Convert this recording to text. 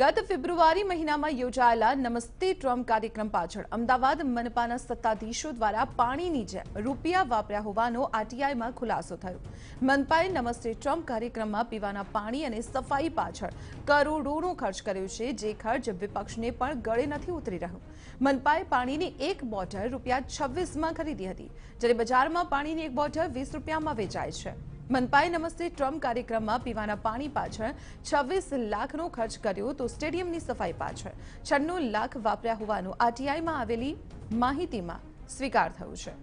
ગડ ફેબ્રુઆરી મહિનામાં યોજાયેલા નમસ્તે ટ્રોમ કાર્યક્રમ પાછળ અમદાવાદ મનપાના સત્તાધીશો દ્વારા પાણીનીજે રૂપિયા વાપર્યા હોવાનો આરટીઆઈમાં ખુલાસો થયો મનપાએ નમસ્તે ટ્રોમ કાર્યક્રમમાં પીવાના પાણી અને સફાઈ પાછળ કરોડોનો ખર્ચ કર્યો છે જે ખર્ચ વિપક્ષને પણ ગળે નથી ઉતરી રહ્યો મનપાએ પાણીની એક બોટલ રૂપિયા 26 માં ખરીદી હતી જ્યારે બજારમાં પાણીની એક બોટલ 20 રૂપિયામાં વેચાય છે મનપાય નમસ્તે ટ્રમ્પ કાર્યક્રમમાં પીવાના પાણી પાછળ 26 લાખનો ખર્ચ કર્યો તો સ્ટેડિયમની સફાઈ પાછળ 96 લાખ વાપર્યા હોવાનો RTI માં આવેલી માહિતીમાં સ્વીકાર થયો છે